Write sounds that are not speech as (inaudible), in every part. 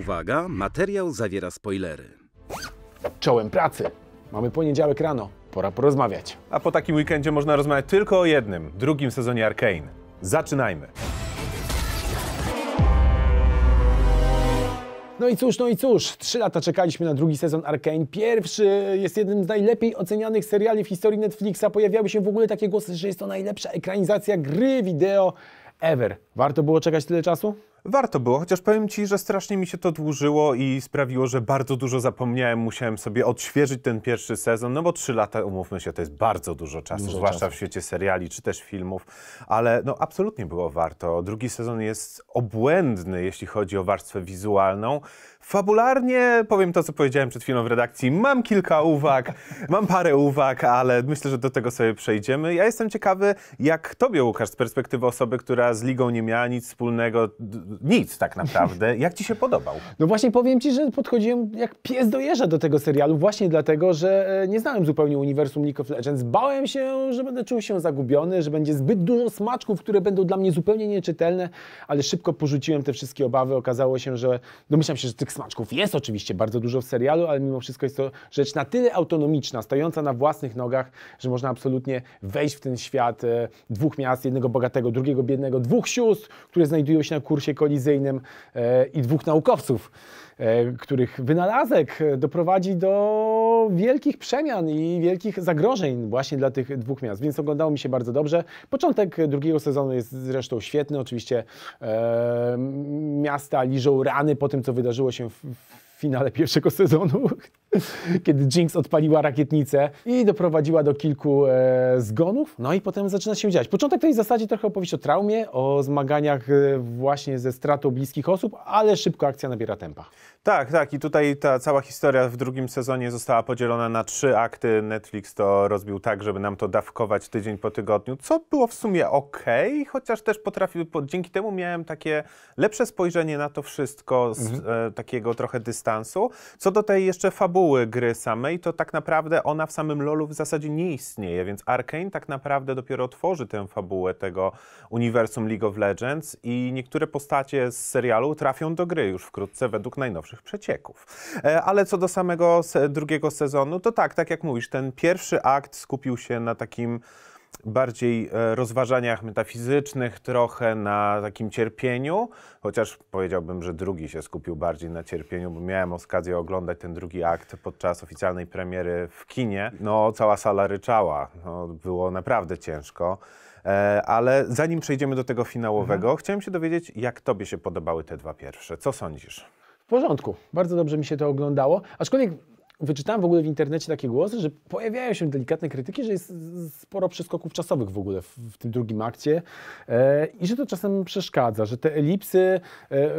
Uwaga, materiał zawiera spoilery. Czołem pracy. Mamy poniedziałek rano. Pora porozmawiać. A po takim weekendzie można rozmawiać tylko o jednym, drugim sezonie Arkane. Zaczynajmy. No i cóż, no i cóż, trzy lata czekaliśmy na drugi sezon Arkane. Pierwszy jest jednym z najlepiej ocenianych seriali w historii Netflixa. Pojawiały się w ogóle takie głosy, że jest to najlepsza ekranizacja gry wideo ever. Warto było czekać tyle czasu? Warto było, chociaż powiem Ci, że strasznie mi się to dłużyło i sprawiło, że bardzo dużo zapomniałem. Musiałem sobie odświeżyć ten pierwszy sezon, no bo trzy lata, umówmy się, to jest bardzo dużo czasu, dużo zwłaszcza czasu. w świecie seriali czy też filmów, ale no absolutnie było warto. Drugi sezon jest obłędny, jeśli chodzi o warstwę wizualną. Fabularnie powiem to, co powiedziałem przed chwilą w redakcji. Mam kilka uwag, (laughs) mam parę uwag, ale myślę, że do tego sobie przejdziemy. Ja jestem ciekawy, jak tobie, Łukasz, z perspektywy osoby, która z ligą nie miała nic wspólnego, nic tak naprawdę. Jak ci się podobał? (laughs) No właśnie powiem ci, że podchodziłem jak pies jeża do tego serialu właśnie dlatego, że e, nie znałem zupełnie uniwersum League of Legends. Bałem się, że będę czuł się zagubiony, że będzie zbyt dużo smaczków, które będą dla mnie zupełnie nieczytelne, ale szybko porzuciłem te wszystkie obawy. Okazało się, że domyślam się, że tych smaczków jest oczywiście bardzo dużo w serialu, ale mimo wszystko jest to rzecz na tyle autonomiczna, stojąca na własnych nogach, że można absolutnie wejść w ten świat e, dwóch miast, jednego bogatego, drugiego biednego, dwóch sióstr, które znajdują się na kursie kolizyjnym e, i dwóch naukowców, e, których wynalazek e, doprowadzi do wielkich przemian i wielkich zagrożeń właśnie dla tych dwóch miast. Więc oglądało mi się bardzo dobrze. Początek drugiego sezonu jest zresztą świetny. Oczywiście miasta liżą rany po tym, co wydarzyło się w finale pierwszego (laughs) sezonu. (laughs) kiedy Jinx odpaliła rakietnicę i doprowadziła do kilku e, zgonów. No i potem zaczyna się dziać. Początek tej zasadzie trochę opowieść o traumie, o zmaganiach e, właśnie ze stratą bliskich osób, ale szybko akcja nabiera tempa. Tak, tak. I tutaj ta cała historia w drugim sezonie została podzielona na trzy akty. Netflix to rozbił tak, żeby nam to dawkować tydzień po tygodniu, co było w sumie ok, chociaż też potrafił, po, dzięki temu miałem takie lepsze spojrzenie na to wszystko z mhm. e, takiego trochę dystansu. Co do tej jeszcze fabuły, fabuły gry samej, to tak naprawdę ona w samym LoLu w zasadzie nie istnieje, więc Arkane tak naprawdę dopiero tworzy tę fabułę tego uniwersum League of Legends i niektóre postacie z serialu trafią do gry już wkrótce według najnowszych przecieków. E, ale co do samego drugiego sezonu, to tak, tak jak mówisz, ten pierwszy akt skupił się na takim bardziej e, rozważaniach metafizycznych, trochę na takim cierpieniu, chociaż powiedziałbym, że drugi się skupił bardziej na cierpieniu, bo miałem okazję oglądać ten drugi akt podczas oficjalnej premiery w kinie. No, cała sala ryczała, no, było naprawdę ciężko. E, ale zanim przejdziemy do tego finałowego, mhm. chciałem się dowiedzieć, jak tobie się podobały te dwa pierwsze. Co sądzisz? W porządku, bardzo dobrze mi się to oglądało. Aczkolwiek wyczytałem w ogóle w internecie takie głosy, że pojawiają się delikatne krytyki, że jest sporo przeskoków czasowych w ogóle w, w tym drugim akcie e, i że to czasem przeszkadza, że te elipsy e,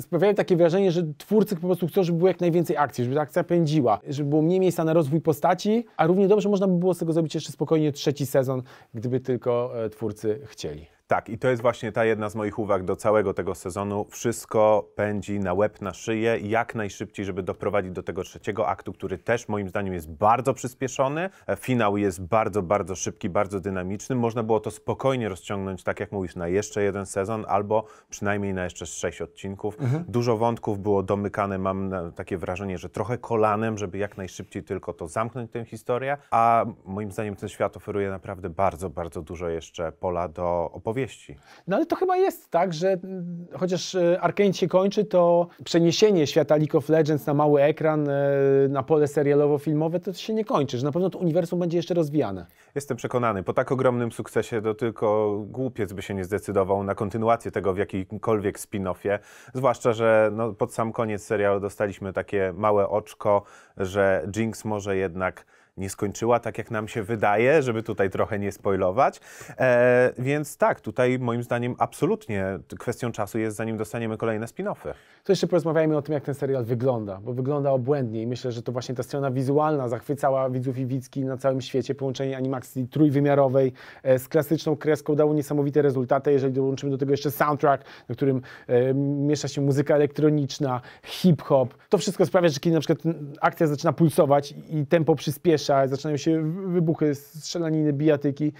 sprawiają takie wrażenie, że twórcy po prostu chcą, żeby było jak najwięcej akcji, żeby ta akcja pędziła, żeby było mniej miejsca na rozwój postaci, a równie dobrze można by było z tego zrobić jeszcze spokojnie trzeci sezon, gdyby tylko e, twórcy chcieli. Tak, i to jest właśnie ta jedna z moich uwag do całego tego sezonu. Wszystko pędzi na łeb, na szyję, jak najszybciej, żeby doprowadzić do tego trzeciego aktu, który też moim zdaniem jest bardzo przyspieszony. E, finał jest bardzo, bardzo szybki, bardzo dynamiczny. Można było to spokojnie rozciągnąć, tak jak mówisz, na jeszcze jeden sezon albo przynajmniej na jeszcze sześć odcinków. Mhm. Dużo wątków było domykane, mam takie wrażenie, że trochę kolanem, żeby jak najszybciej tylko to zamknąć tę historię, a moim zdaniem ten świat oferuje naprawdę bardzo, bardzo dużo jeszcze pola do opowiedzenia opowieści. No ale to chyba jest tak, że mm, chociaż y, Arkane się kończy, to przeniesienie świata League of Legends na mały ekran, y, na pole serialowo-filmowe, to się nie kończy, że na pewno to uniwersum będzie jeszcze rozwijane. Jestem przekonany. Po tak ogromnym sukcesie to tylko głupiec by się nie zdecydował na kontynuację tego w jakimkolwiek spin-offie. Zwłaszcza, że no, pod sam koniec serialu dostaliśmy takie małe oczko, że Jinx może jednak nie skończyła tak, jak nam się wydaje, żeby tutaj trochę nie spoilować. E, więc tak, tutaj moim zdaniem absolutnie kwestią czasu jest, zanim dostaniemy kolejne spin-offy. To jeszcze porozmawiajmy o tym, jak ten serial wygląda, bo wygląda obłędnie i myślę, że to właśnie ta strona wizualna zachwycała widzów i widzki na całym świecie. Połączenie animacji trójwymiarowej e, z klasyczną kreską dało niesamowite rezultaty. Jeżeli dołączymy do tego jeszcze soundtrack, na którym e, miesza się muzyka elektroniczna, hip-hop, to wszystko sprawia, że kiedy na przykład akcja zaczyna pulsować i tempo przyspieszy, słyszałeś, zaczynają się wybuchy, strzelaniny, bijatyki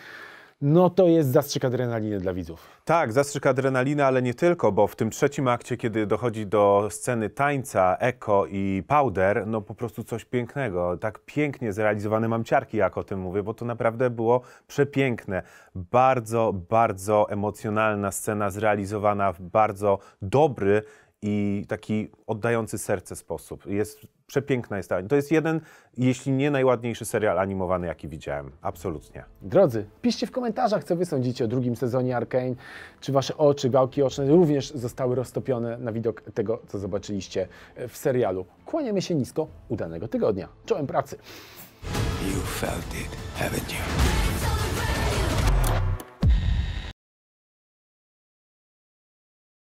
no to jest zastrzyk adrenaliny dla widzów. Tak, zastrzyk adrenaliny, ale nie tylko, bo w tym trzecim akcie, kiedy dochodzi do sceny tańca Eko i Powder, no po prostu coś pięknego. Tak pięknie zrealizowane mam ciarki, jak o tym mówię, bo to naprawdę było przepiękne. Bardzo, bardzo emocjonalna scena, zrealizowana w bardzo dobry i taki oddający serce sposób. Jest przepiękna jest ta. To jest jeden, jeśli nie najładniejszy serial animowany, jaki widziałem. Absolutnie. Drodzy, piszcie w komentarzach, co wy sądzicie o drugim sezonie Arkane. Czy wasze oczy, gałki oczne również zostały roztopione na widok tego, co zobaczyliście e, w serialu. Kłaniamy się nisko. Udanego tygodnia. Czołem pracy. You felt it, haven't you?